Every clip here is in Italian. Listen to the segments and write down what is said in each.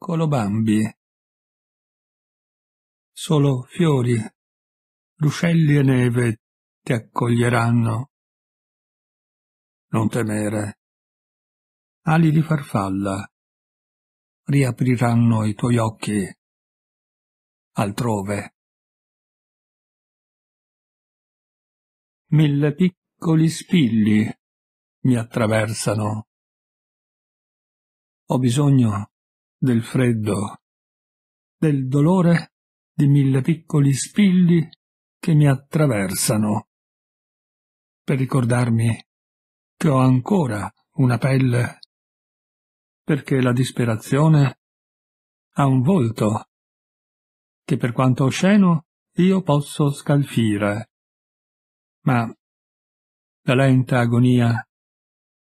piccolo Bambi. Solo fiori, ruscelli e neve ti accoglieranno. Non temere. Ali di farfalla riapriranno i tuoi occhi altrove. Mille piccoli spilli mi attraversano. Ho bisogno del freddo, del dolore di mille piccoli spilli che mi attraversano, per ricordarmi che ho ancora una pelle, perché la disperazione ha un volto che per quanto osceno io posso scalfire, ma la lenta agonia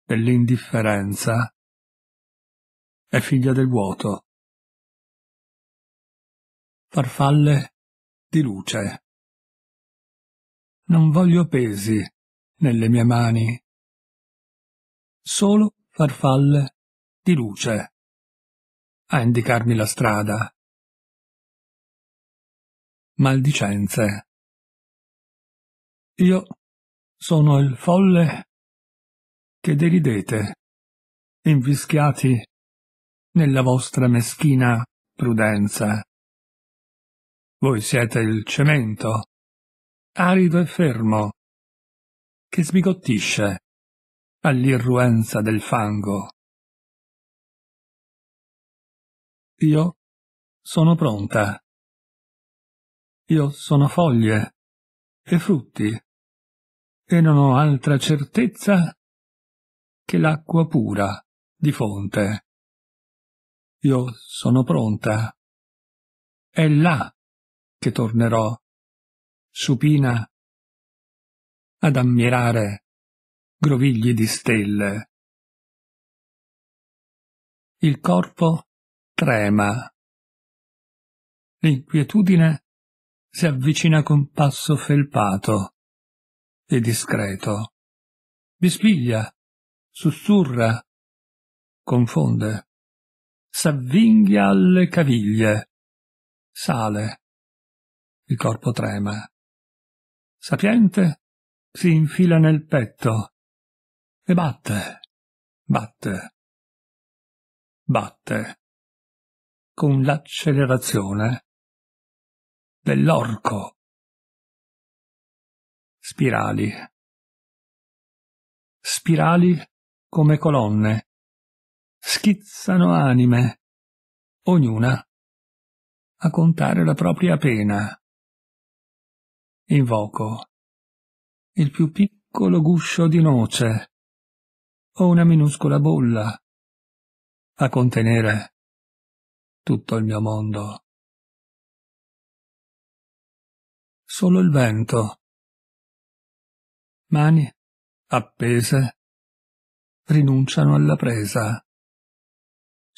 dell'indifferenza è figlia del vuoto. Farfalle di luce. Non voglio pesi nelle mie mani, solo farfalle di luce a indicarmi la strada. Maldicenze. Io sono il folle che deridete, invischiati nella vostra meschina prudenza. Voi siete il cemento, arido e fermo, che sbigottisce all'irruenza del fango. Io sono pronta. Io sono foglie e frutti e non ho altra certezza che l'acqua pura di fonte. Io sono pronta. È là che tornerò, supina, ad ammirare grovigli di stelle. Il corpo trema. L'inquietudine si avvicina con passo felpato e discreto. Bispiglia, sussurra, confonde s'avvinghia alle caviglie. Sale. Il corpo trema. Sapiente si infila nel petto e batte, batte, batte con l'accelerazione dell'orco. Spirali. Spirali come colonne schizzano anime, ognuna a contare la propria pena. Invoco il più piccolo guscio di noce o una minuscola bolla a contenere tutto il mio mondo. Solo il vento. Mani appese rinunciano alla presa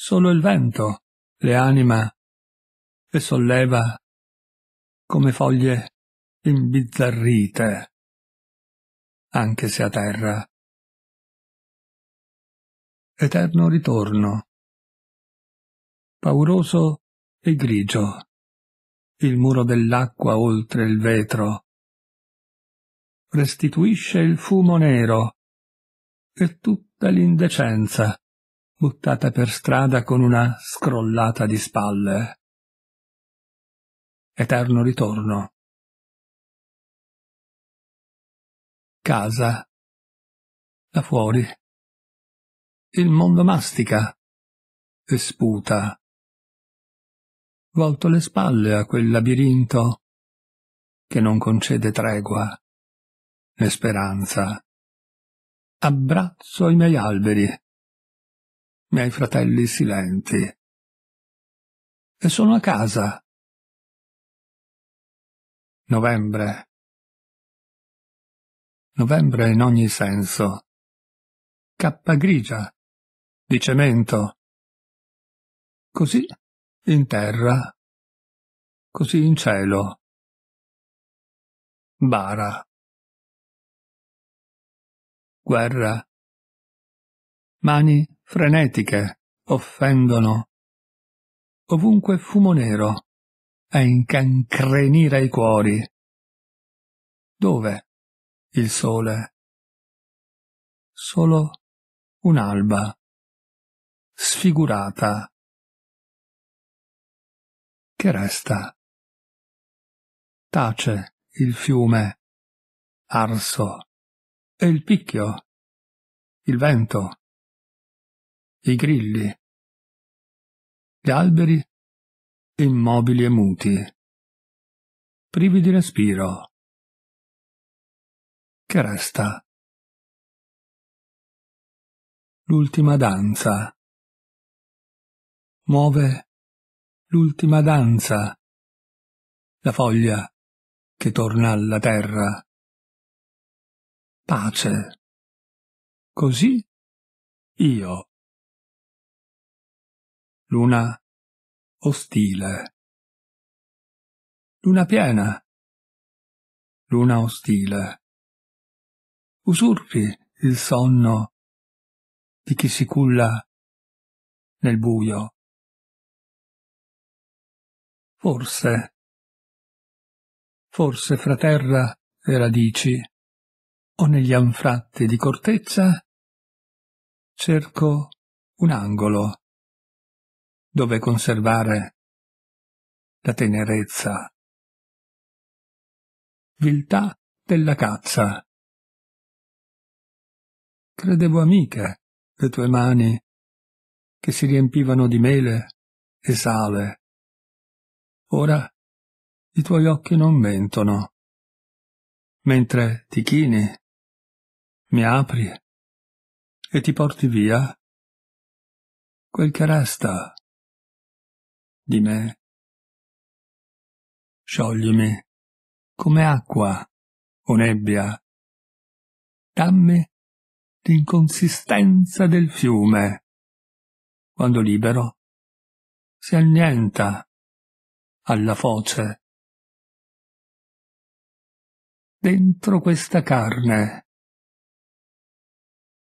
solo il vento le anima e solleva come foglie imbizzarrite, anche se a terra. Eterno ritorno, pauroso e grigio, il muro dell'acqua oltre il vetro, restituisce il fumo nero e tutta l'indecenza buttata per strada con una scrollata di spalle. Eterno ritorno. Casa. Da fuori. Il mondo mastica e sputa. Volto le spalle a quel labirinto che non concede tregua né speranza. Abbraccio i miei alberi miei fratelli silenti. E sono a casa. Novembre. Novembre in ogni senso. Cappa grigia, di cemento. Così in terra, così in cielo. Bara. Guerra. Mani frenetiche, offendono. Ovunque fumo nero, a incancrenire i cuori. Dove il sole? Solo un'alba, sfigurata, che resta. Tace il fiume, arso, e il picchio, il vento, i grilli, gli alberi immobili e muti, privi di respiro. Che resta? L'ultima danza. Muove l'ultima danza, la foglia che torna alla terra. Pace. Così io luna ostile. Luna piena, luna ostile. Usurpi il sonno di chi si culla nel buio. Forse, forse fra terra e radici o negli anfratti di corteccia cerco un angolo dove conservare la tenerezza. Viltà della cazza. Credevo amiche le tue mani che si riempivano di mele e sale. Ora i tuoi occhi non mentono. Mentre ti chini, mi apri e ti porti via quel che resta di me. Scioglimi come acqua o nebbia. Dammi l'inconsistenza del fiume. Quando libero, si annienta alla foce. Dentro questa carne,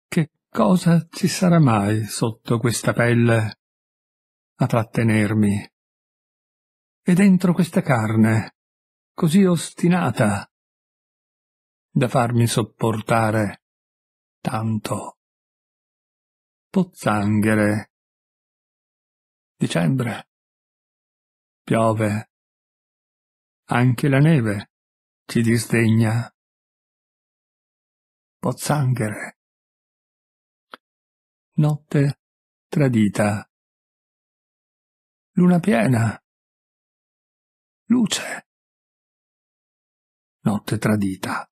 che cosa ci sarà mai sotto questa pelle? a trattenermi. E dentro questa carne, così ostinata, da farmi sopportare tanto. Pozzanghere. Dicembre. Piove. Anche la neve ci disdegna. Pozzanghere. Notte tradita. Luna piena. Luce. Notte tradita.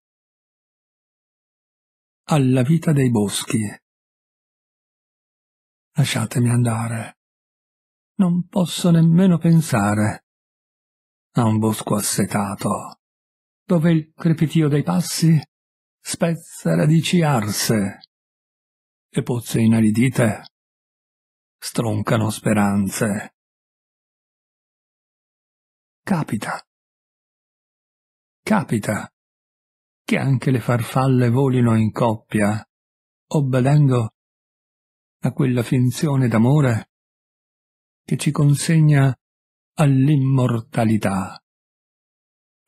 Alla vita dei boschi. Lasciatemi andare. Non posso nemmeno pensare a un bosco assetato, dove il crepitio dei passi spezza radici arse e pozze inaridite stroncano speranze. Capita. Capita che anche le farfalle volino in coppia, obbedendo a quella finzione d'amore che ci consegna all'immortalità.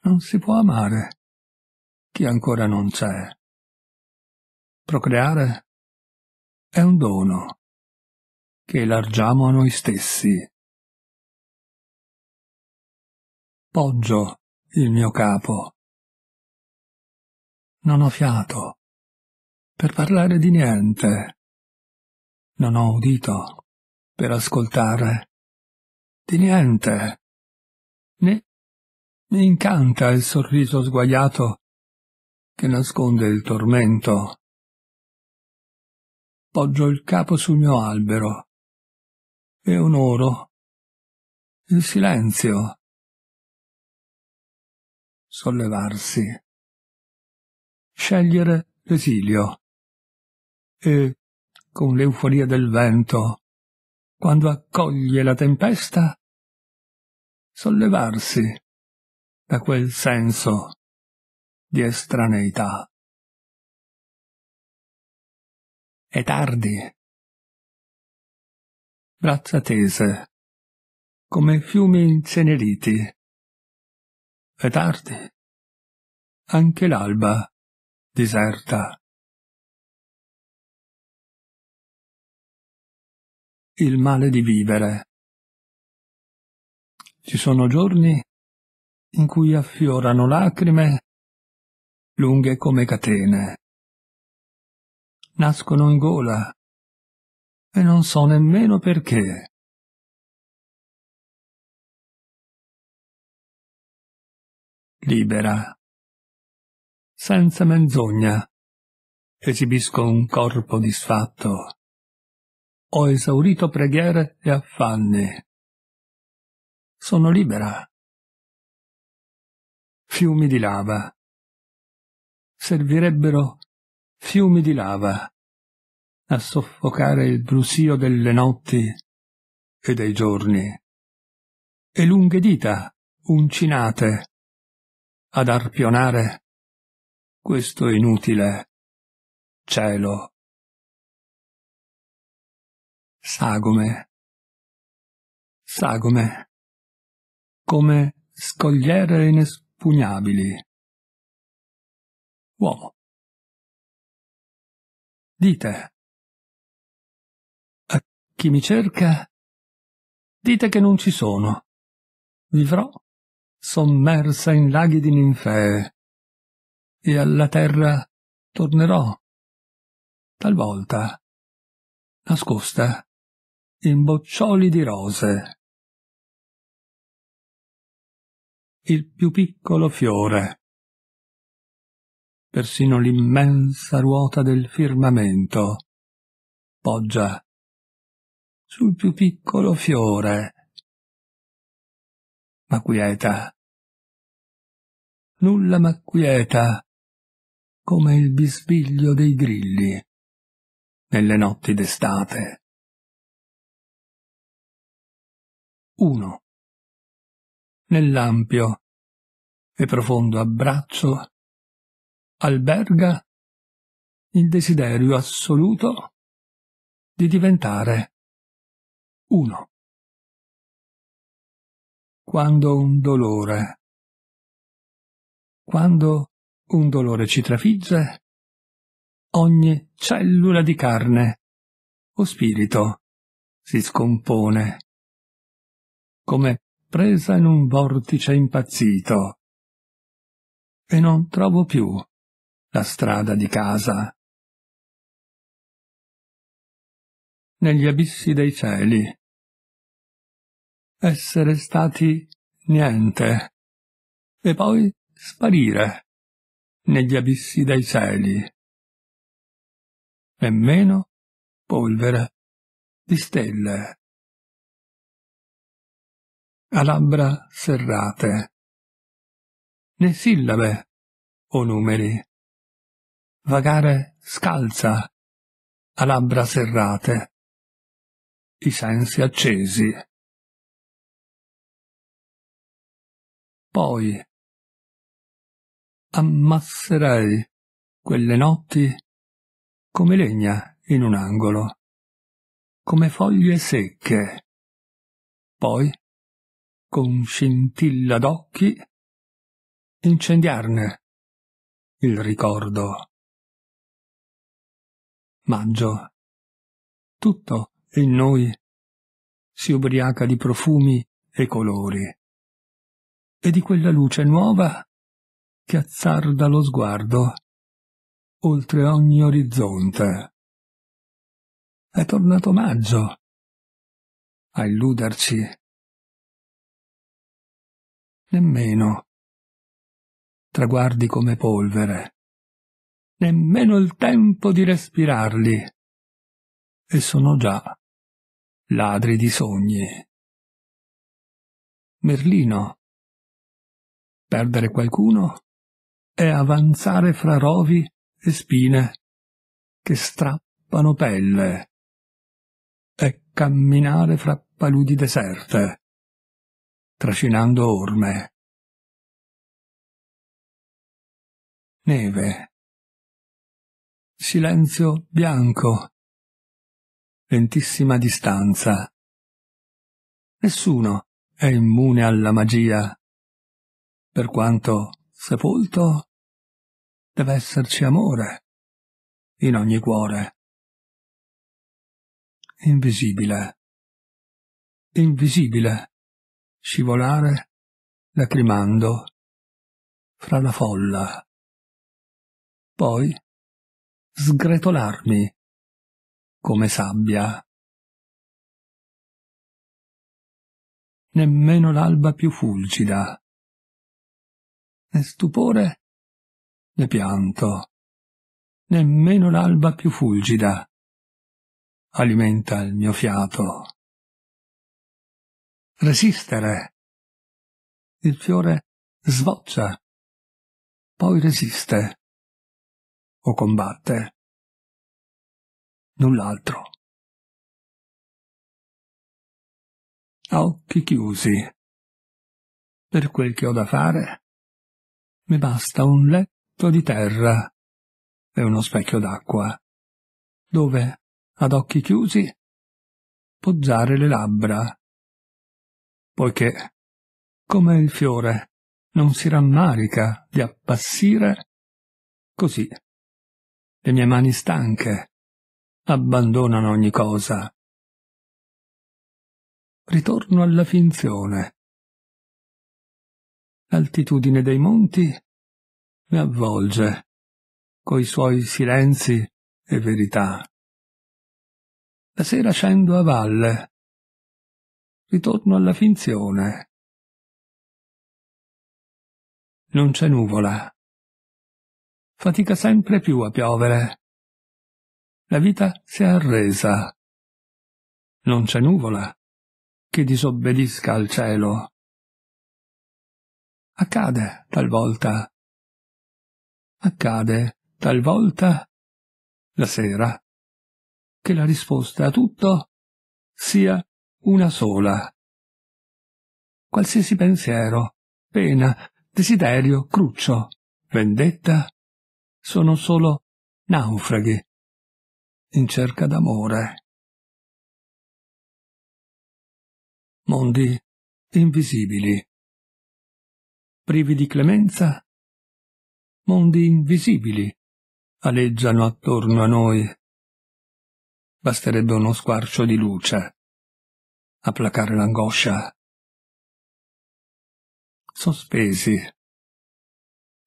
Non si può amare chi ancora non c'è. Procreare è un dono che elargiamo a noi stessi. Poggio il mio capo. Non ho fiato per parlare di niente. Non ho udito per ascoltare di niente. Né mi incanta il sorriso sguaiato che nasconde il tormento. Poggio il capo sul mio albero e onoro il silenzio sollevarsi. Scegliere l'esilio. E, con l'euforia del vento, quando accoglie la tempesta, sollevarsi da quel senso di estraneità. È tardi. Braccia tese, come fiumi inceneriti è tarde. Anche l'alba deserta. Il male di vivere. Ci sono giorni in cui affiorano lacrime lunghe come catene. Nascono in gola e non so nemmeno perché. libera. Senza menzogna esibisco un corpo disfatto. Ho esaurito preghiere e affanni. Sono libera. Fiumi di lava. Servirebbero fiumi di lava a soffocare il brusio delle notti e dei giorni. E lunghe dita uncinate ad arpionare questo inutile cielo. Sagome, sagome, come scogliere inespugnabili. Uomo. Dite, a chi mi cerca, dite che non ci sono. Vivrò sommersa in laghi di ninfee, e alla terra tornerò, talvolta, nascosta, in boccioli di rose. Il più piccolo fiore, persino l'immensa ruota del firmamento, poggia sul più piccolo fiore m'acquieta. Nulla m'acquieta, come il bisbiglio dei grilli nelle notti d'estate. 1. Nell'ampio e profondo abbraccio alberga il desiderio assoluto di diventare uno quando un dolore. Quando un dolore ci trafigge, ogni cellula di carne o spirito si scompone, come presa in un vortice impazzito, e non trovo più la strada di casa. Negli abissi dei cieli essere stati niente e poi sparire negli abissi dei cieli. Nemmeno polvere di stelle. A labbra serrate, né sillabe o numeri. Vagare scalza, a labbra serrate, i sensi accesi. Poi ammasserei quelle notti come legna in un angolo, come foglie secche. Poi, con scintilla d'occhi, incendiarne il ricordo. Maggio. Tutto in noi si ubriaca di profumi e colori e di quella luce nuova che azzarda lo sguardo oltre ogni orizzonte. È tornato maggio a illuderci. Nemmeno traguardi come polvere, nemmeno il tempo di respirarli, e sono già ladri di sogni. Merlino Perdere qualcuno è avanzare fra rovi e spine che strappano pelle, è camminare fra paludi deserte, trascinando orme. Neve. Silenzio bianco. Lentissima distanza. Nessuno è immune alla magia per quanto sepolto, deve esserci amore in ogni cuore. Invisibile, invisibile, scivolare, lacrimando, fra la folla. Poi sgretolarmi come sabbia. Nemmeno l'alba più fulgida e stupore né pianto, nemmeno l'alba più fulgida alimenta il mio fiato. Resistere. Il fiore svoccia, poi resiste o combatte. Null'altro. A occhi chiusi. Per quel che ho da fare, mi basta un letto di terra e uno specchio d'acqua, dove, ad occhi chiusi, poggiare le labbra. Poiché, come il fiore non si rammarica di appassire, così le mie mani stanche abbandonano ogni cosa. Ritorno alla finzione l'altitudine dei monti mi avvolge coi suoi silenzi e verità. La sera scendo a valle, ritorno alla finzione. Non c'è nuvola. Fatica sempre più a piovere. La vita si è arresa. Non c'è nuvola che disobbedisca al cielo. Accade talvolta. Accade talvolta la sera che la risposta a tutto sia una sola. Qualsiasi pensiero, pena, desiderio, cruccio, vendetta sono solo naufraghi in cerca d'amore. Mondi invisibili privi di clemenza? Mondi invisibili aleggiano attorno a noi. Basterebbe uno squarcio di luce a placare l'angoscia. Sospesi.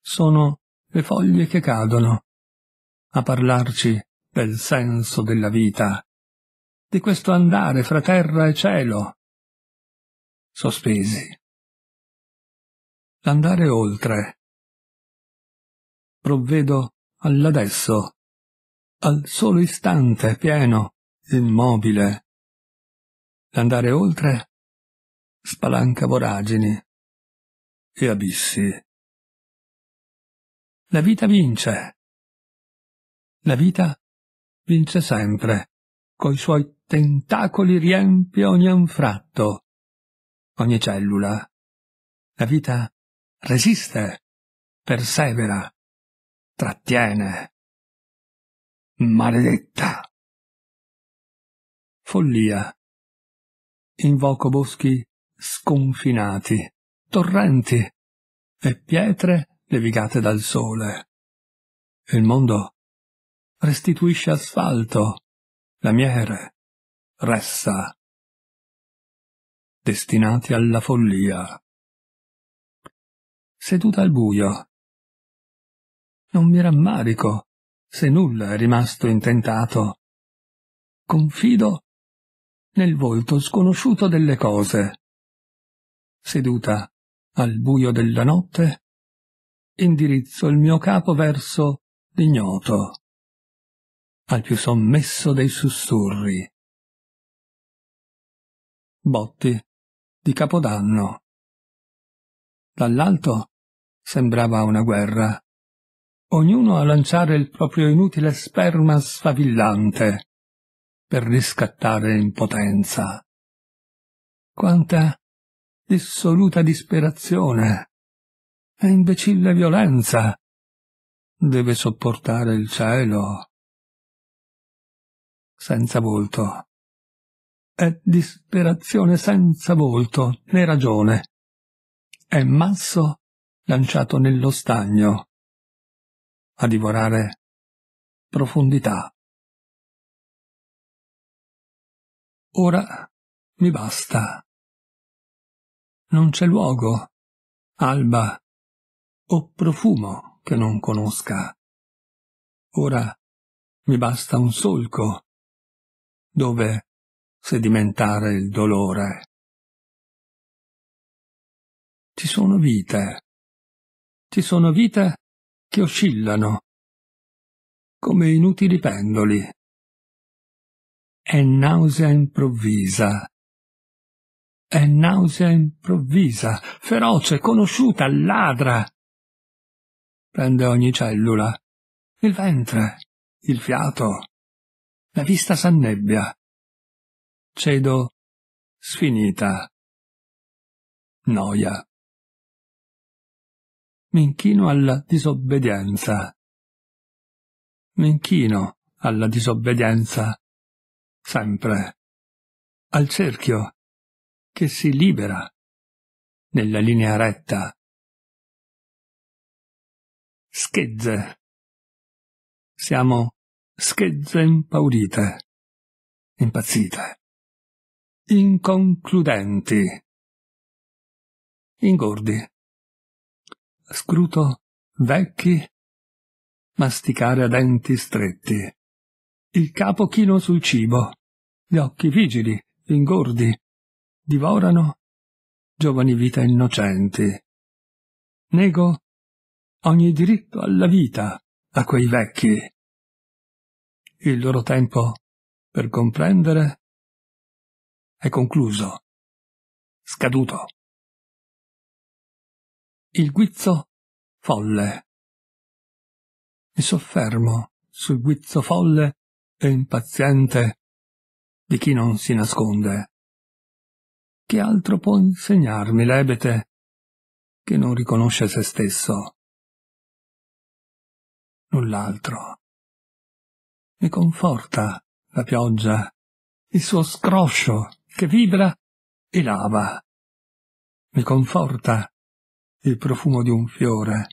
Sono le foglie che cadono a parlarci del senso della vita, di questo andare fra terra e cielo. Sospesi l'andare oltre. Provvedo all'adesso, al solo istante pieno, immobile. L'andare oltre spalanca voragini e abissi. La vita vince. La vita vince sempre, coi suoi tentacoli riempie ogni anfratto, ogni cellula. La vita vince resiste, persevera, trattiene. Maledetta! Follia. Invoco boschi sconfinati, torrenti e pietre levigate dal sole. Il mondo restituisce asfalto, lamiere, ressa, destinati alla follia seduta al buio. Non mi rammarico se nulla è rimasto intentato. Confido nel volto sconosciuto delle cose. Seduta al buio della notte, indirizzo il mio capo verso l'ignoto, al più sommesso dei sussurri. Botti di Capodanno. Dall'alto Sembrava una guerra. Ognuno a lanciare il proprio inutile sperma sfavillante per riscattare in potenza. Quanta dissoluta disperazione e imbecille violenza deve sopportare il cielo. Senza volto. È disperazione senza volto né ragione. È masso lanciato nello stagno a divorare profondità. Ora mi basta. Non c'è luogo, alba o profumo che non conosca. Ora mi basta un solco dove sedimentare il dolore. Ci sono vite ci sono vite che oscillano come inutili pendoli. È nausea improvvisa. È nausea improvvisa, feroce, conosciuta, ladra. Prende ogni cellula, il ventre, il fiato, la vista s'annebbia. Cedo sfinita. Noia mi inchino alla disobbedienza. Mi inchino alla disobbedienza, sempre, al cerchio che si libera nella linea retta. Schezze. Siamo schezze impaurite, impazzite, inconcludenti, ingordi scruto, vecchi, masticare a denti stretti, il capo chino sul cibo, gli occhi vigili, ingordi, divorano giovani vite innocenti. Nego ogni diritto alla vita a quei vecchi. Il loro tempo per comprendere è concluso, scaduto il guizzo folle. Mi soffermo sul guizzo folle e impaziente di chi non si nasconde. Che altro può insegnarmi l'ebete che non riconosce se stesso? Null'altro. Mi conforta la pioggia, il suo scroscio che vibra e lava. Mi conforta il profumo di un fiore,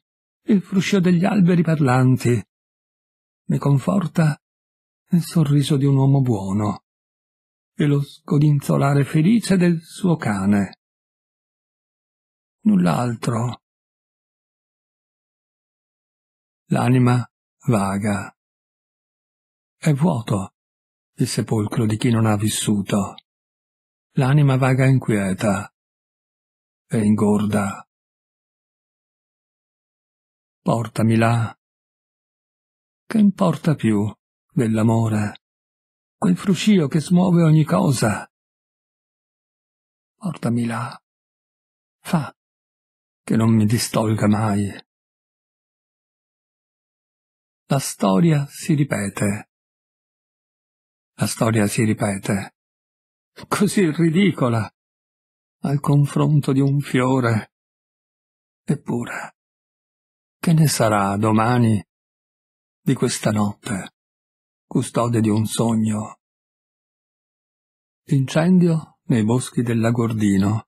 il fruscio degli alberi parlanti. Mi conforta il sorriso di un uomo buono e lo scodinzolare felice del suo cane. Null'altro. L'anima vaga. È vuoto il sepolcro di chi non ha vissuto. L'anima vaga inquieta e ingorda Portami là. Che importa più dell'amore? Quel fruscio che smuove ogni cosa. Portami là. Fa che non mi distolga mai. La storia si ripete. La storia si ripete. Così ridicola al confronto di un fiore. Eppure che ne sarà domani di questa notte, custode di un sogno? Incendio nei boschi del Lagordino.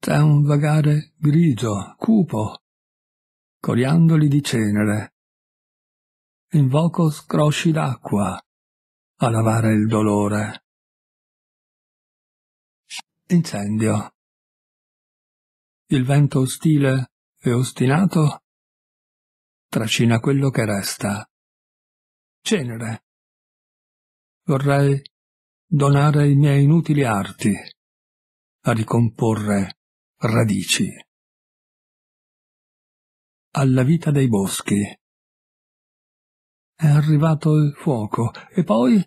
C'è un vagare grigio, cupo, coriandoli di cenere. Invoco scrosci d'acqua a lavare il dolore. Incendio. Il vento ostile e ostinato trascina quello che resta. Cenere. Vorrei donare i miei inutili arti a ricomporre radici. Alla vita dei boschi. È arrivato il fuoco e poi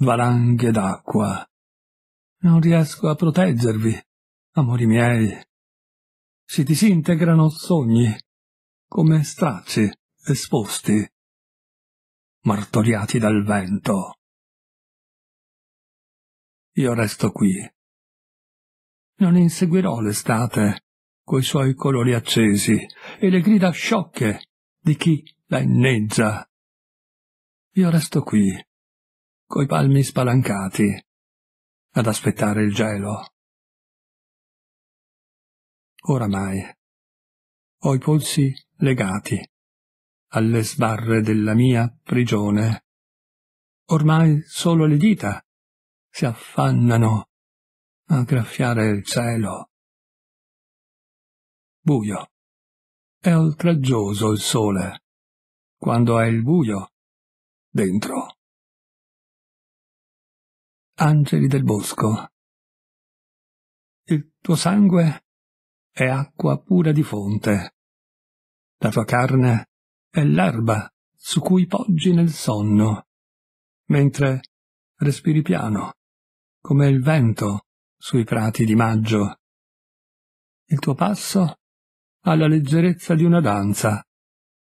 valanghe d'acqua. Non riesco a proteggervi, amori miei si disintegrano sogni, come stracci esposti, martoriati dal vento. Io resto qui. Non inseguirò l'estate coi suoi colori accesi e le grida sciocche di chi la inneggia. Io resto qui, coi palmi spalancati, ad aspettare il gelo oramai. Ho i polsi legati alle sbarre della mia prigione. Ormai solo le dita si affannano a graffiare il cielo. Buio. È oltraggioso il sole quando è il buio dentro. Angeli del bosco. Il tuo sangue è acqua pura di fonte. La tua carne è l'erba su cui poggi nel sonno, mentre respiri piano, come il vento sui prati di maggio. Il tuo passo ha la leggerezza di una danza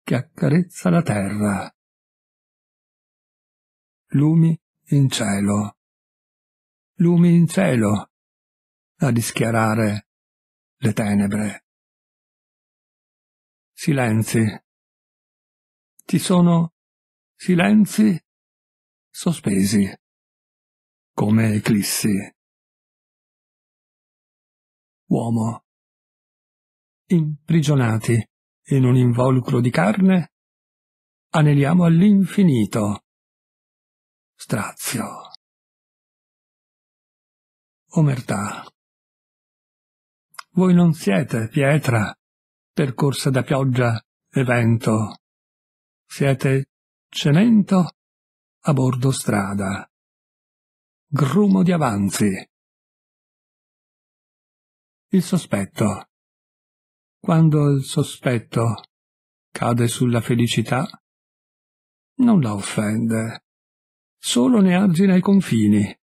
che accarezza la terra. Lumi in cielo. Lumi in cielo, a rischiarare le tenebre. Silenzi. Ci sono silenzi sospesi, come eclissi. Uomo. Imprigionati in un involucro di carne, aneliamo all'infinito. Strazio. Omertà. Voi non siete pietra, percorsa da pioggia e vento. Siete cemento a bordo strada. Grumo di avanzi. Il sospetto. Quando il sospetto cade sulla felicità, non la offende, solo ne argina i confini,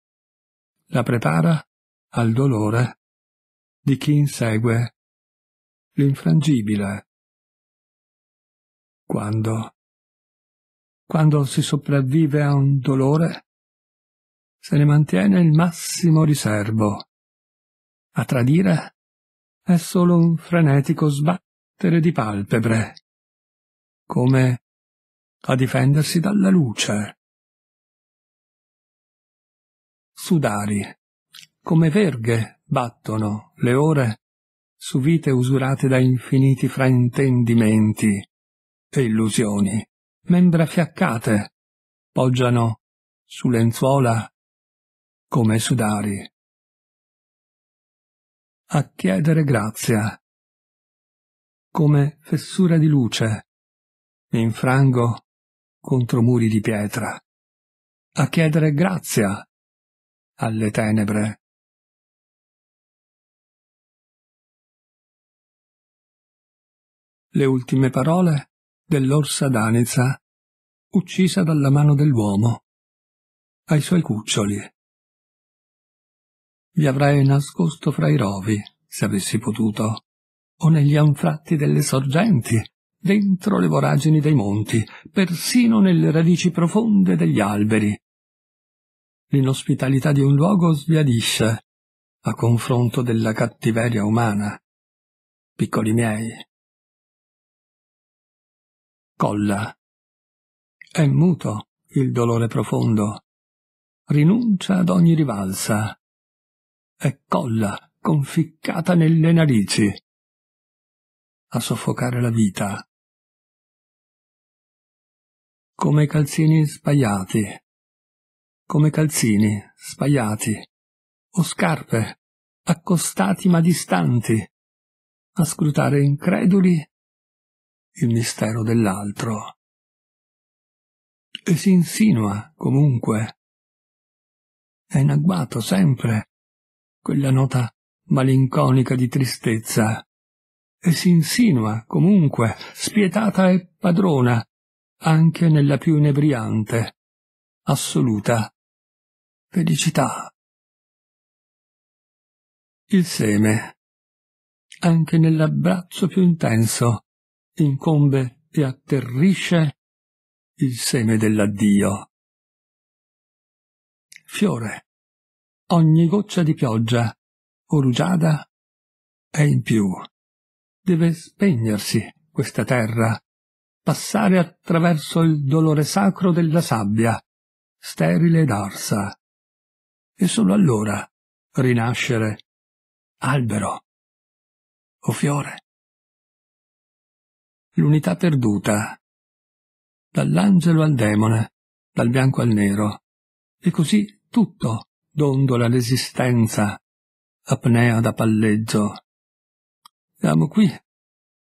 la prepara al dolore di chi insegue l'infrangibile. Quando? Quando si sopravvive a un dolore, se ne mantiene il massimo riservo. A tradire è solo un frenetico sbattere di palpebre, come a difendersi dalla luce. Sudari, come verghe battono le ore su vite usurate da infiniti fraintendimenti e illusioni, membra fiaccate, poggiano su lenzuola come sudari. A chiedere grazia, come fessura di luce, in frango contro muri di pietra. A chiedere grazia alle tenebre le ultime parole dell'orsa danizza, uccisa dalla mano dell'uomo, ai suoi cuccioli. Vi avrei nascosto fra i rovi, se avessi potuto, o negli anfratti delle sorgenti, dentro le voragini dei monti, persino nelle radici profonde degli alberi. L'inospitalità di un luogo sbiadisce a confronto della cattiveria umana. Piccoli miei, colla. È muto il dolore profondo, rinuncia ad ogni rivalsa. È colla conficcata nelle narici a soffocare la vita. Come calzini spaiati. come calzini spaiati. o scarpe accostati ma distanti, a scrutare increduli il mistero dell'altro. E si insinua, comunque. È in agguato sempre quella nota malinconica di tristezza. E si insinua, comunque, spietata e padrona, anche nella più inebriante, assoluta felicità. Il seme, anche nell'abbraccio più intenso, incombe e atterrisce il seme dell'addio. Fiore. Ogni goccia di pioggia, o rugiada, è in più. Deve spegnersi questa terra, passare attraverso il dolore sacro della sabbia, sterile ed arsa. E solo allora rinascere albero o fiore l'unità perduta, dall'angelo al demone, dal bianco al nero, e così tutto dondola l'esistenza, apnea da palleggio. Siamo qui,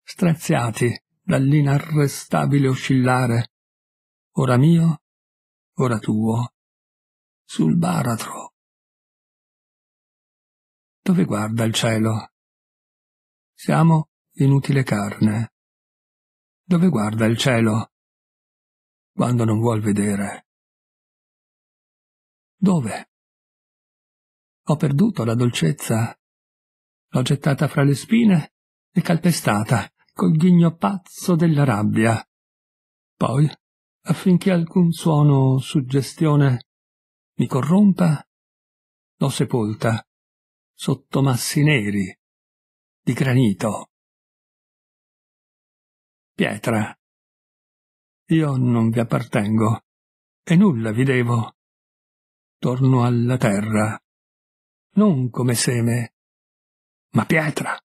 straziati dall'inarrestabile oscillare, ora mio, ora tuo, sul baratro. Dove guarda il cielo? Siamo inutile carne dove guarda il cielo quando non vuol vedere. Dove? Ho perduto la dolcezza. L'ho gettata fra le spine e calpestata col ghigno pazzo della rabbia. Poi, affinché alcun suono o suggestione mi corrompa, l'ho sepolta sotto massi neri di granito pietra. Io non vi appartengo e nulla vi devo. Torno alla terra, non come seme, ma pietra.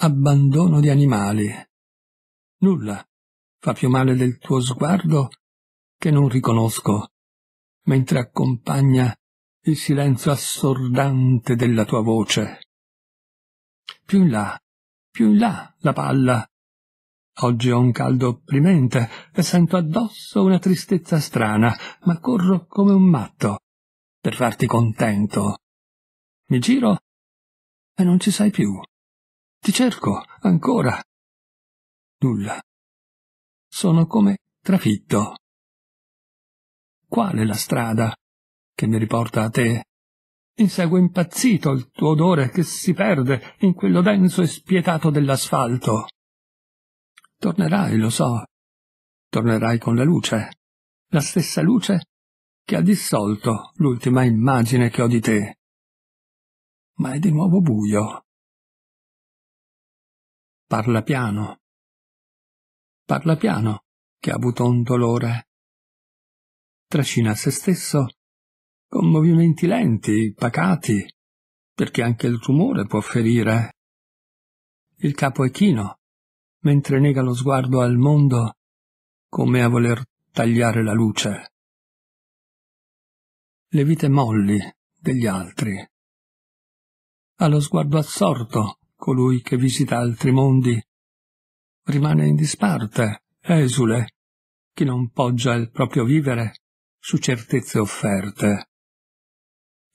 Abbandono di animali. Nulla fa più male del tuo sguardo che non riconosco, mentre accompagna il silenzio assordante della tua voce. Più in là, più in là la palla. Oggi ho un caldo opprimente e sento addosso una tristezza strana, ma corro come un matto per farti contento. Mi giro e non ci sei più. Ti cerco ancora. Nulla. Sono come trafitto. Qual è la strada che mi riporta a te? Insegue impazzito il tuo odore che si perde in quello denso e spietato dell'asfalto. Tornerai, lo so. Tornerai con la luce. La stessa luce che ha dissolto l'ultima immagine che ho di te. Ma è di nuovo buio. Parla piano. Parla piano, che ha avuto un dolore. Trascina a se stesso con movimenti lenti, pacati, perché anche il tumore può ferire. Il capo è chino, mentre nega lo sguardo al mondo come a voler tagliare la luce. Le vite molli degli altri. Ha lo sguardo assorto colui che visita altri mondi. Rimane in disparte, esule, chi non poggia il proprio vivere su certezze offerte.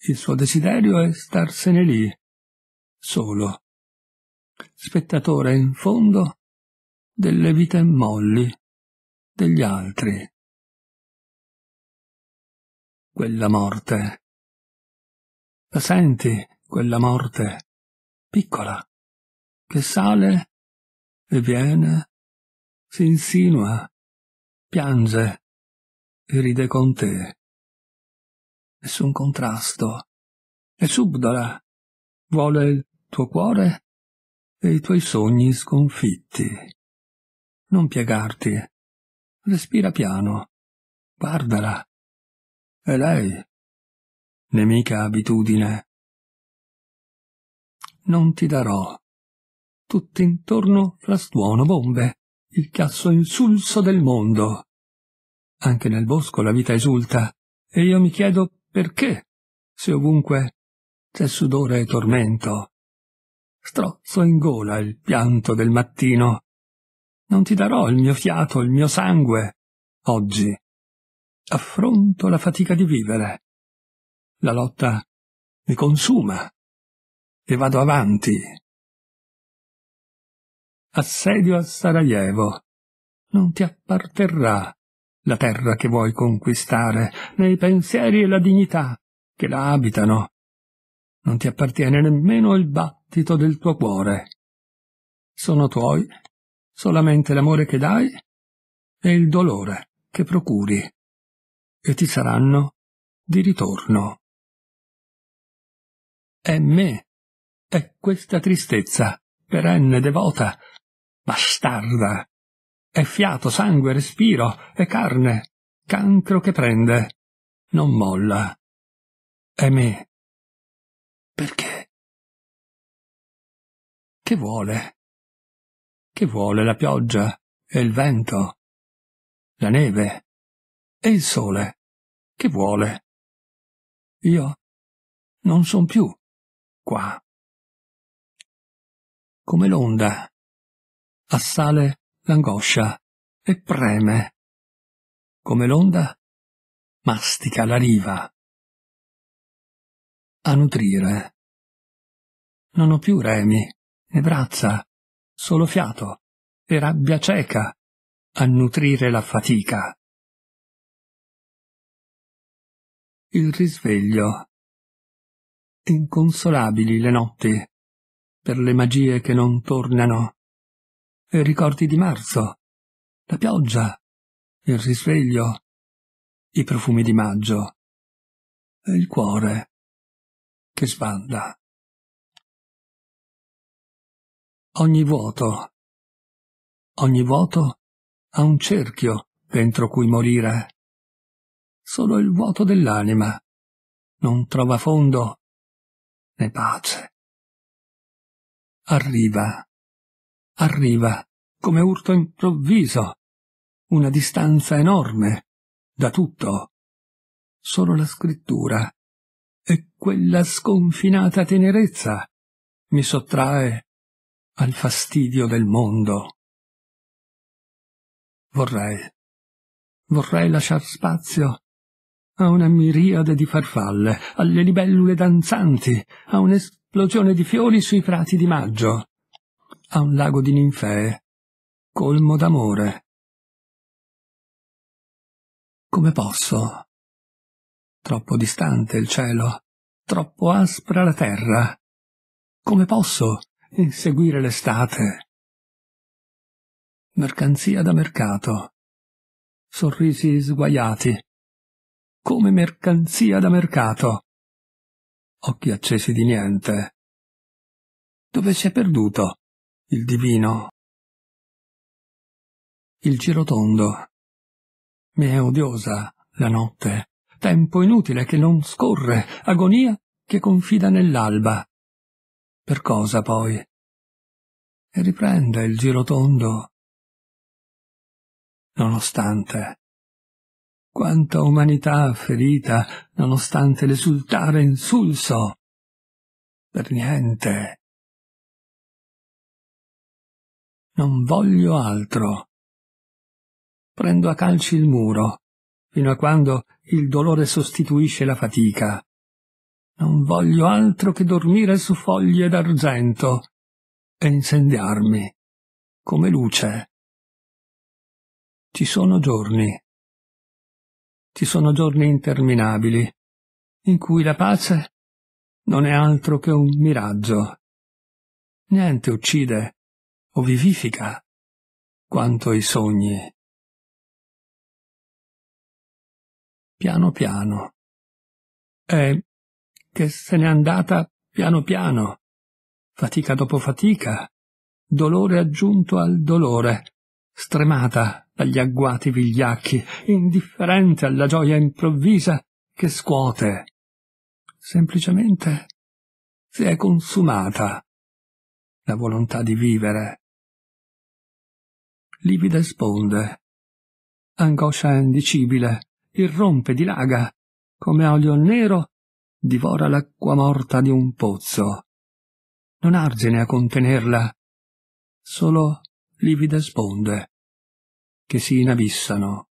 Il suo desiderio è starsene lì, solo, spettatore in fondo delle vite molli degli altri. Quella morte. La senti, quella morte, piccola, che sale e viene, si insinua, piange e ride con te nessun contrasto. È subdola, vuole il tuo cuore e i tuoi sogni sconfitti. Non piegarti, respira piano, guardala. E lei, nemica abitudine. Non ti darò. Tutt'intorno frastuono bombe, il chiasso insulso del mondo. Anche nel bosco la vita esulta, e io mi chiedo perché, se ovunque c'è sudore e tormento? Strozzo in gola il pianto del mattino. Non ti darò il mio fiato, il mio sangue, oggi. Affronto la fatica di vivere. La lotta mi consuma e vado avanti. Assedio a Sarajevo. Non ti apparterrà la terra che vuoi conquistare, né i pensieri e la dignità che la abitano. Non ti appartiene nemmeno il battito del tuo cuore. Sono tuoi solamente l'amore che dai e il dolore che procuri, e ti saranno di ritorno. È me, è questa tristezza perenne devota, bastarda, è fiato, sangue, respiro, è carne, cancro che prende. Non molla. È me. Perché? Che vuole? Che vuole la pioggia e il vento? La neve e il sole? Che vuole? Io non son più qua. Come l'onda assale l'angoscia e preme. Come l'onda mastica la riva. A nutrire. Non ho più remi, né brazza, solo fiato e rabbia cieca a nutrire la fatica. Il risveglio. Inconsolabili le notti per le magie che non tornano e ricordi di marzo, la pioggia, il risveglio, i profumi di maggio, e il cuore che sbanda. Ogni vuoto, ogni vuoto ha un cerchio dentro cui morire. Solo il vuoto dell'anima non trova fondo né pace. Arriva arriva, come urto improvviso, una distanza enorme, da tutto. Solo la scrittura e quella sconfinata tenerezza mi sottrae al fastidio del mondo. Vorrei, vorrei lasciar spazio a una miriade di farfalle, alle libellule danzanti, a un'esplosione di fiori sui prati di maggio a un lago di ninfee, colmo d'amore. Come posso? Troppo distante il cielo, troppo aspra la terra. Come posso inseguire l'estate? Mercanzia da mercato. Sorrisi sguaiati. Come mercanzia da mercato. Occhi accesi di niente. Dove si è perduto? il divino. Il girotondo. Mi è odiosa la notte, tempo inutile che non scorre, agonia che confida nell'alba. Per cosa poi? E riprenda il girotondo. Nonostante quanta umanità ferita, nonostante l'esultare insulso. Per niente Non voglio altro. Prendo a calci il muro, fino a quando il dolore sostituisce la fatica. Non voglio altro che dormire su foglie d'argento e incendiarmi come luce. Ci sono giorni, ci sono giorni interminabili, in cui la pace non è altro che un miraggio. Niente uccide o vivifica quanto i sogni. Piano piano. È che se n'è andata piano piano, fatica dopo fatica, dolore aggiunto al dolore, stremata dagli agguati vigliacchi, indifferente alla gioia improvvisa che scuote. Semplicemente si è consumata la volontà di vivere livida sponde. Angoscia indicibile, irrompe, dilaga, come olio nero divora l'acqua morta di un pozzo. Non argine a contenerla, solo livide sponde che si inabissano.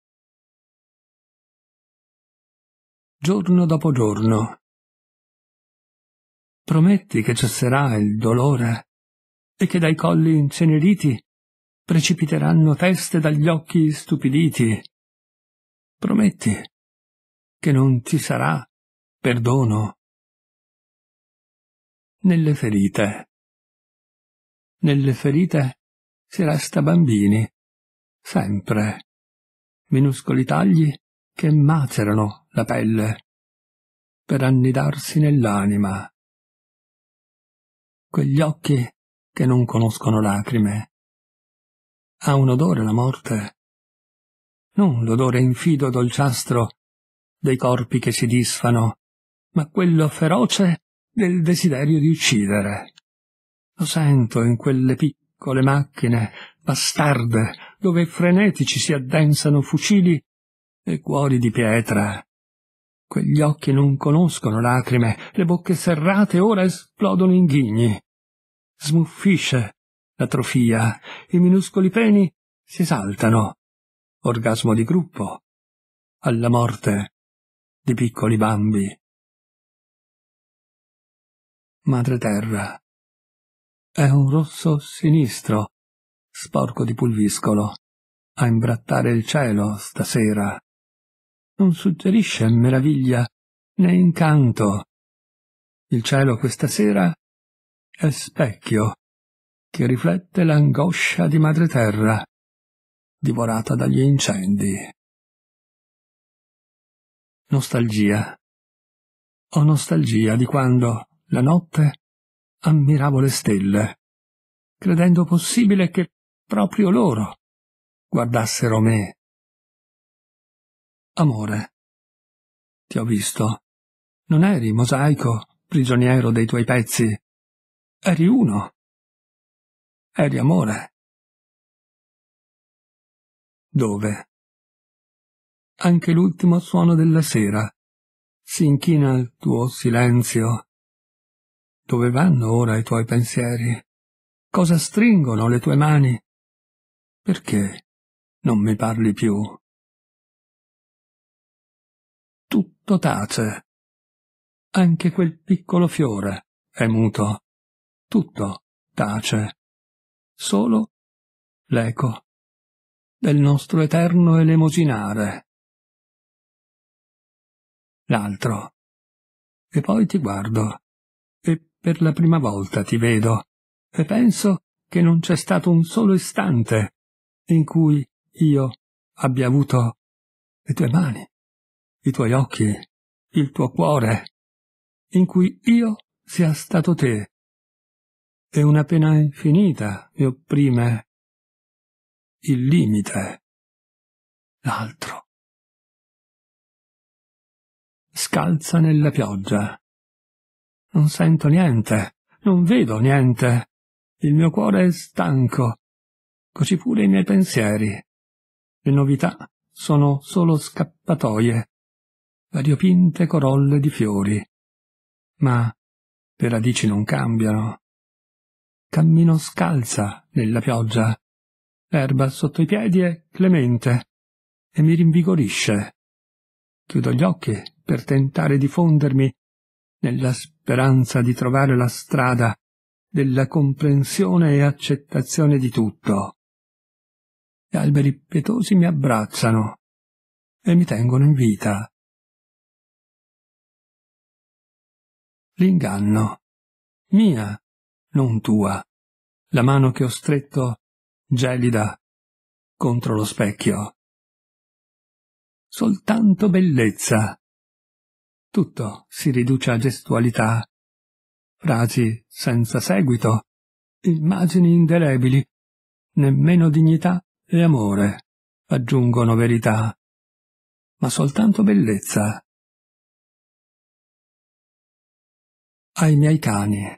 Giorno dopo giorno. Prometti che cesserà il dolore e che dai colli inceneriti precipiteranno teste dagli occhi stupiditi. Prometti che non ti sarà perdono. Nelle ferite. Nelle ferite si resta bambini, sempre. Minuscoli tagli che macerano la pelle per annidarsi nell'anima. Quegli occhi che non conoscono lacrime ha un odore la morte? Non l'odore infido dolciastro dei corpi che si disfano, ma quello feroce del desiderio di uccidere. Lo sento in quelle piccole macchine bastarde dove frenetici si addensano fucili e cuori di pietra. Quegli occhi non conoscono lacrime, le bocche serrate ora esplodono in ghigni. Smuffisce l'atrofia, i minuscoli peni si saltano, orgasmo di gruppo, alla morte di piccoli bambi. Madre Terra è un rosso sinistro, sporco di pulviscolo, a imbrattare il cielo stasera. Non suggerisce meraviglia né incanto. Il cielo questa sera è specchio che riflette l'angoscia di madre terra, divorata dagli incendi. Nostalgia. Ho nostalgia di quando, la notte, ammiravo le stelle, credendo possibile che proprio loro guardassero me. Amore, ti ho visto. Non eri mosaico, prigioniero dei tuoi pezzi. Eri uno è di amore. Dove? Anche l'ultimo suono della sera si inchina al tuo silenzio. Dove vanno ora i tuoi pensieri? Cosa stringono le tue mani? Perché non mi parli più? Tutto tace. Anche quel piccolo fiore è muto. Tutto tace solo l'eco del nostro eterno elemosinare. L'altro. E poi ti guardo, e per la prima volta ti vedo, e penso che non c'è stato un solo istante in cui io abbia avuto le tue mani, i tuoi occhi, il tuo cuore, in cui io sia stato te, e una pena infinita mi opprime il limite, l'altro. Scalza nella pioggia. Non sento niente, non vedo niente. Il mio cuore è stanco, così pure i miei pensieri. Le novità sono solo scappatoie, variopinte corolle di fiori. Ma le radici non cambiano Cammino scalza nella pioggia. L'erba sotto i piedi è clemente e mi rinvigorisce. Chiudo gli occhi per tentare di fondermi nella speranza di trovare la strada della comprensione e accettazione di tutto. Gli alberi pietosi mi abbracciano e mi tengono in vita. L'inganno. Mia non tua, la mano che ho stretto, gelida, contro lo specchio. Soltanto bellezza. Tutto si riduce a gestualità, frasi senza seguito, immagini indelebili, nemmeno dignità e amore aggiungono verità, ma soltanto bellezza. Ai miei cani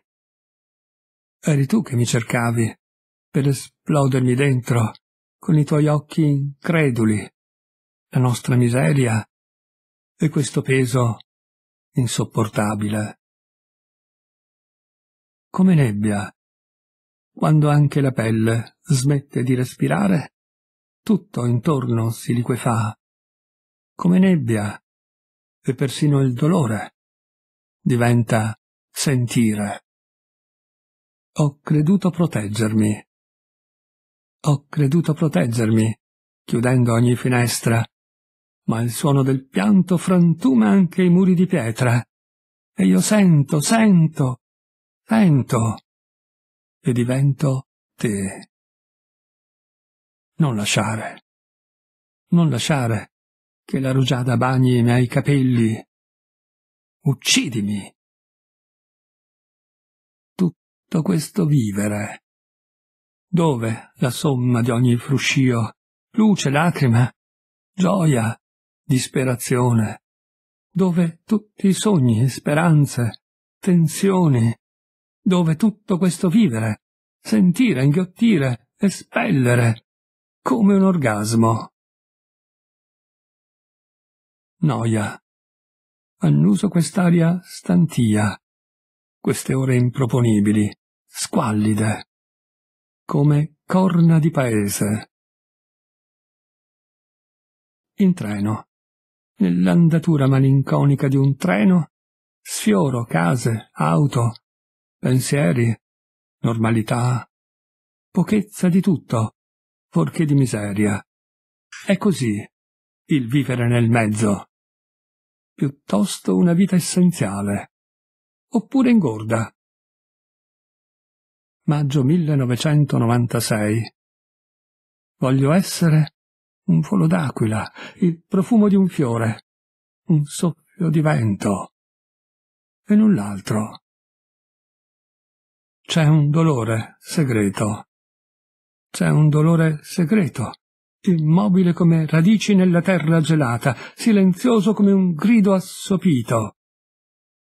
Eri tu che mi cercavi, per esplodermi dentro, con i tuoi occhi increduli, la nostra miseria e questo peso insopportabile. Come nebbia, quando anche la pelle smette di respirare, tutto intorno si liquefà, come nebbia, e persino il dolore diventa sentire. Ho creduto proteggermi. Ho creduto proteggermi, chiudendo ogni finestra, ma il suono del pianto frantuma anche i muri di pietra. E io sento, sento, sento, e divento te. Non lasciare, non lasciare che la rugiada bagni i miei capelli. Uccidimi, tutto questo vivere. Dove la somma di ogni fruscio, luce, lacrima, gioia, disperazione? Dove tutti i sogni, speranze, tensioni? Dove tutto questo vivere, sentire, inghiottire, espellere, come un orgasmo? Noia. Annuso quest'aria stantia queste ore improponibili, squallide, come corna di paese. In treno, nell'andatura malinconica di un treno, sfioro case, auto, pensieri, normalità, pochezza di tutto, forché di miseria. È così il vivere nel mezzo. Piuttosto una vita essenziale oppure ingorda. Maggio 1996. Voglio essere un volo d'aquila, il profumo di un fiore, un soffio di vento e null'altro. C'è un dolore segreto. C'è un dolore segreto, immobile come radici nella terra gelata, silenzioso come un grido assopito,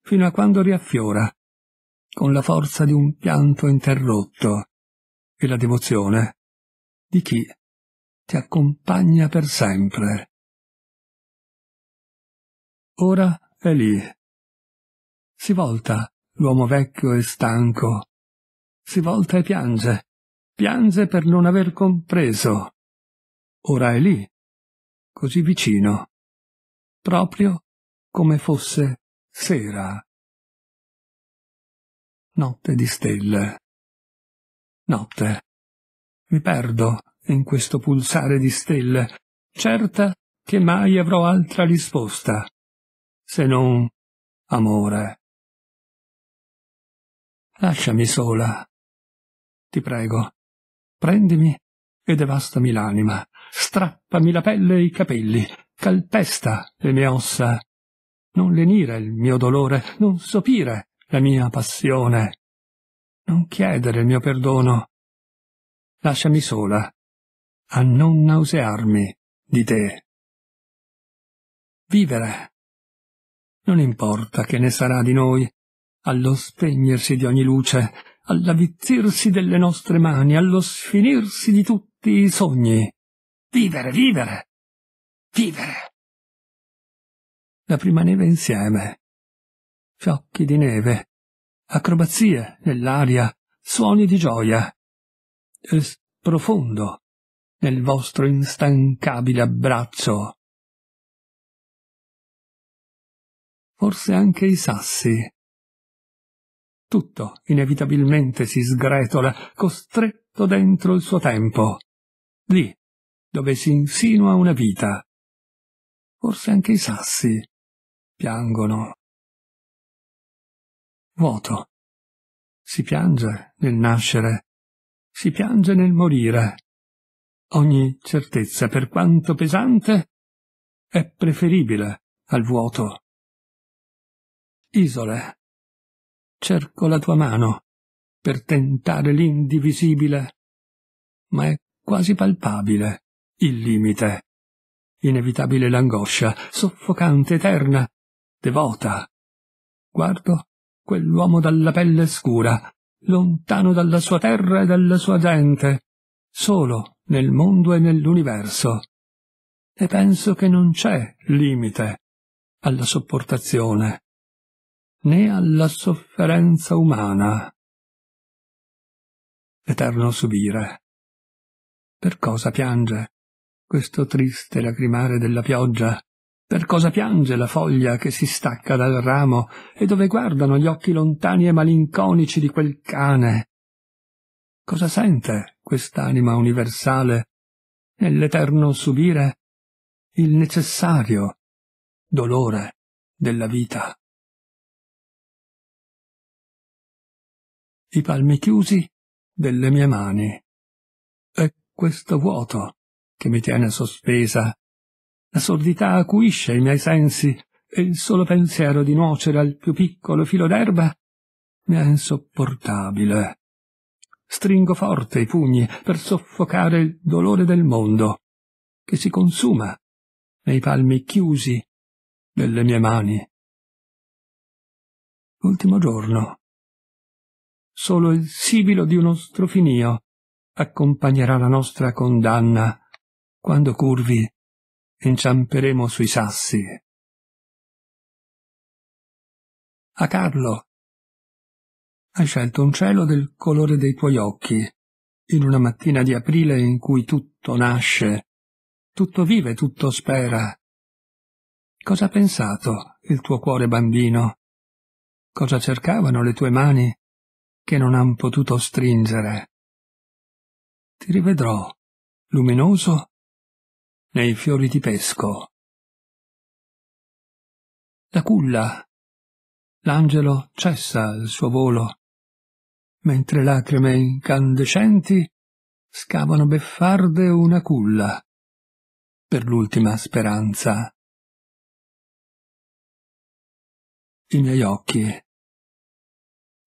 fino a quando riaffiora, con la forza di un pianto interrotto e la devozione di chi ti accompagna per sempre. Ora è lì. Si volta l'uomo vecchio e stanco, si volta e piange, piange per non aver compreso. Ora è lì, così vicino, proprio come fosse sera. Notte di stelle. Notte. Mi perdo in questo pulsare di stelle, certa che mai avrò altra risposta, se non amore. Lasciami sola. Ti prego, prendimi e devastami l'anima, strappami la pelle e i capelli, calpesta le mie ossa, non lenire il mio dolore, non sopire la mia passione, non chiedere il mio perdono. Lasciami sola, a non nausearmi di te. Vivere. Non importa che ne sarà di noi, allo spegnersi di ogni luce, all'avvizzirsi delle nostre mani, allo sfinirsi di tutti i sogni. Vivere, vivere, vivere la prima neve insieme. Fiocchi di neve, acrobazie nell'aria, suoni di gioia. E sprofondo nel vostro instancabile abbraccio. Forse anche i sassi. Tutto inevitabilmente si sgretola, costretto dentro il suo tempo. Lì, dove si insinua una vita. Forse anche i sassi piangono. Vuoto. Si piange nel nascere, si piange nel morire. Ogni certezza, per quanto pesante, è preferibile al vuoto. Isole. Cerco la tua mano per tentare l'indivisibile, ma è quasi palpabile il limite. Inevitabile l'angoscia, soffocante, eterna, devota. Guardo quell'uomo dalla pelle scura, lontano dalla sua terra e dalla sua gente, solo nel mondo e nell'universo. E penso che non c'è limite alla sopportazione, né alla sofferenza umana. Eterno subire. Per cosa piange questo triste lacrimare della pioggia per cosa piange la foglia che si stacca dal ramo e dove guardano gli occhi lontani e malinconici di quel cane? Cosa sente quest'anima universale nell'eterno subire il necessario dolore della vita? I palmi chiusi delle mie mani. E questo vuoto che mi tiene sospesa la sordità acuisce i miei sensi e il solo pensiero di nuocere al più piccolo filo d'erba mi è insopportabile. Stringo forte i pugni per soffocare il dolore del mondo che si consuma nei palmi chiusi delle mie mani. Ultimo giorno. Solo il sibilo di uno strofinio accompagnerà la nostra condanna quando curvi inciamperemo sui sassi. A Carlo. Hai scelto un cielo del colore dei tuoi occhi, in una mattina di aprile in cui tutto nasce, tutto vive, tutto spera. Cosa ha pensato il tuo cuore bambino? Cosa cercavano le tue mani che non han potuto stringere? Ti rivedrò, luminoso nei fiori di pesco. La culla. L'angelo cessa il suo volo, mentre lacrime incandescenti scavano beffarde una culla per l'ultima speranza. I miei occhi.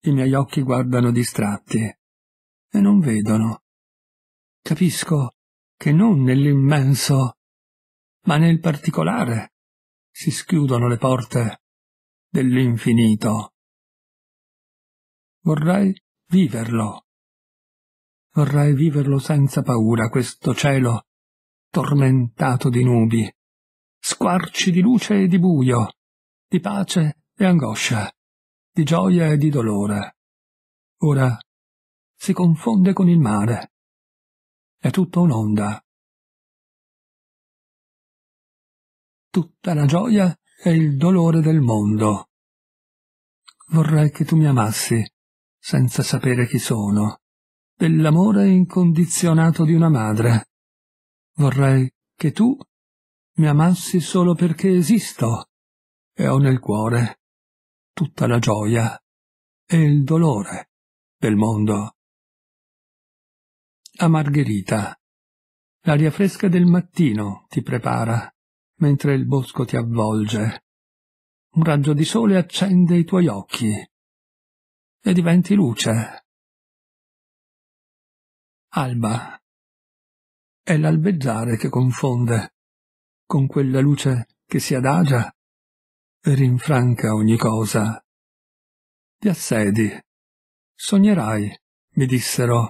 I miei occhi guardano distratti e non vedono. Capisco che non nell'immenso ma nel particolare si schiudono le porte dell'infinito. Vorrei viverlo. Vorrei viverlo senza paura, questo cielo tormentato di nubi, squarci di luce e di buio, di pace e angoscia, di gioia e di dolore. Ora si confonde con il mare. È tutto un'onda, tutta la gioia e il dolore del mondo. Vorrei che tu mi amassi, senza sapere chi sono, dell'amore incondizionato di una madre. Vorrei che tu mi amassi solo perché esisto e ho nel cuore tutta la gioia e il dolore del mondo. A Margherita. L'aria fresca del mattino ti prepara mentre il bosco ti avvolge. Un raggio di sole accende i tuoi occhi e diventi luce. Alba. È l'albeggiare che confonde con quella luce che si adagia e rinfranca ogni cosa. Ti assedi. Sognerai, mi dissero,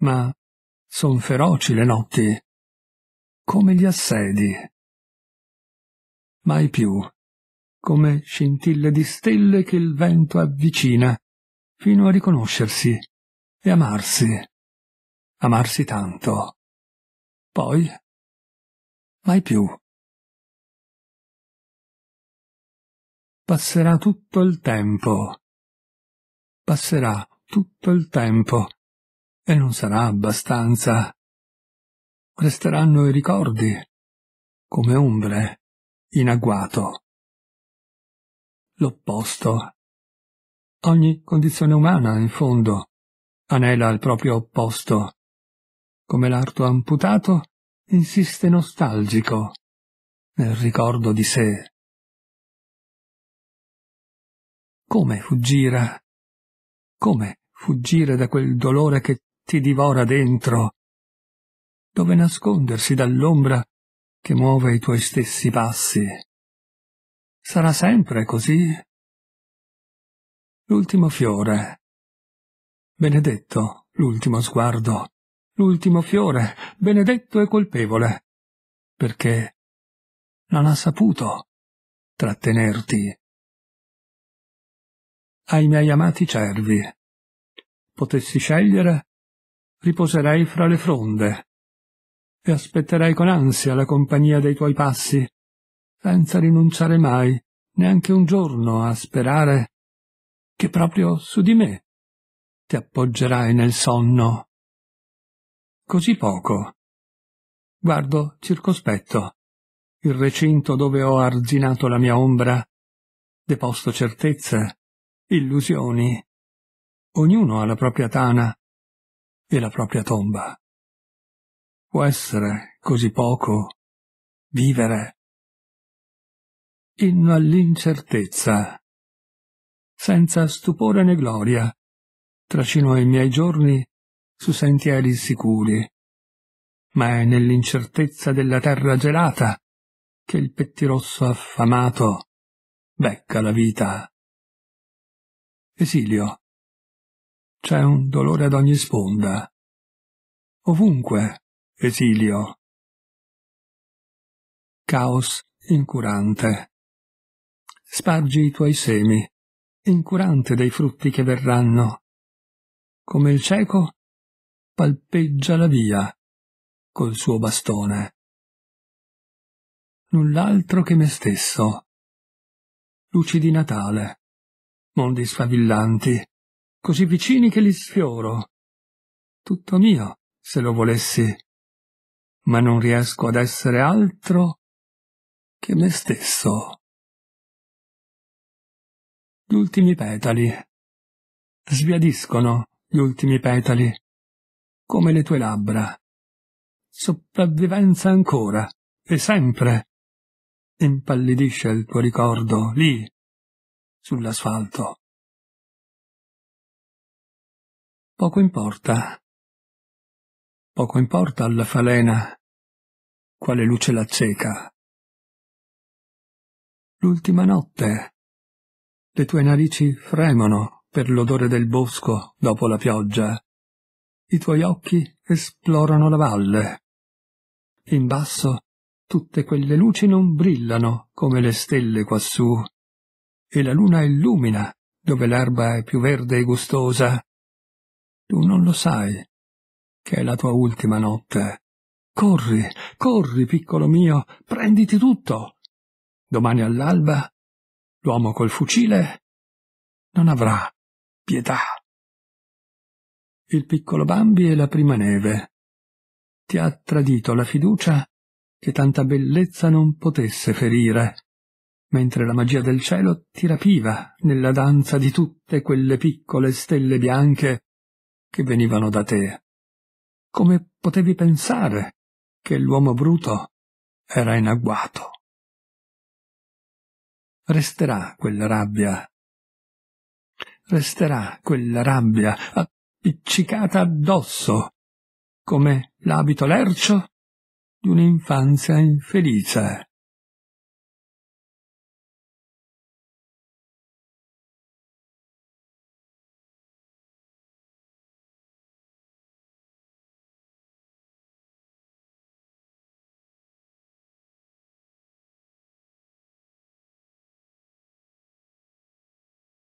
ma son feroci le notti, come gli assedi mai più, come scintille di stelle che il vento avvicina, fino a riconoscersi e amarsi, amarsi tanto. Poi, mai più. Passerà tutto il tempo. Passerà tutto il tempo e non sarà abbastanza. Resteranno i ricordi come ombre in agguato. L'opposto. Ogni condizione umana, in fondo, anela al proprio opposto. Come l'arto amputato, insiste nostalgico nel ricordo di sé. Come fuggire? Come fuggire da quel dolore che ti divora dentro? Dove nascondersi dall'ombra che muove i tuoi stessi passi. Sarà sempre così? L'ultimo fiore. Benedetto l'ultimo sguardo, l'ultimo fiore, benedetto e colpevole, perché non ha saputo trattenerti. Ai miei amati cervi, potessi scegliere, riposerei fra le fronde, e aspetterai con ansia la compagnia dei tuoi passi, senza rinunciare mai, neanche un giorno, a sperare che proprio su di me ti appoggerai nel sonno. Così poco. Guardo circospetto il recinto dove ho arzinato la mia ombra, deposto certezze, illusioni. Ognuno ha la propria tana e la propria tomba può essere così poco vivere Inno all'incertezza, senza stupore né gloria, tracino i miei giorni su sentieri sicuri, ma è nell'incertezza della terra gelata che il pettirosso affamato becca la vita. Esilio. C'è un dolore ad ogni sponda. Ovunque esilio. Caos incurante. Spargi i tuoi semi, incurante dei frutti che verranno. Come il cieco, palpeggia la via col suo bastone. Null'altro che me stesso. Luci di Natale, mondi sfavillanti, così vicini che li sfioro. Tutto mio, se lo volessi ma non riesco ad essere altro che me stesso. Gli ultimi petali. Sbiadiscono gli ultimi petali, come le tue labbra. Sopravvivenza ancora, e sempre. Impallidisce il tuo ricordo lì, sull'asfalto. Poco importa poco importa alla falena quale luce l'acceca. L'ultima notte. Le tue narici fremono per l'odore del bosco dopo la pioggia. I tuoi occhi esplorano la valle. In basso tutte quelle luci non brillano come le stelle quassù, e la luna illumina dove l'erba è più verde e gustosa. Tu non lo sai, che è la tua ultima notte. Corri, corri, piccolo mio, prenditi tutto. Domani all'alba l'uomo col fucile non avrà pietà. Il piccolo Bambi è la prima neve. Ti ha tradito la fiducia che tanta bellezza non potesse ferire, mentre la magia del cielo ti rapiva nella danza di tutte quelle piccole stelle bianche che venivano da te. Come potevi pensare che l'uomo bruto era in agguato? Resterà quella rabbia. Resterà quella rabbia appiccicata addosso, come l'abito lercio di un'infanzia infelice.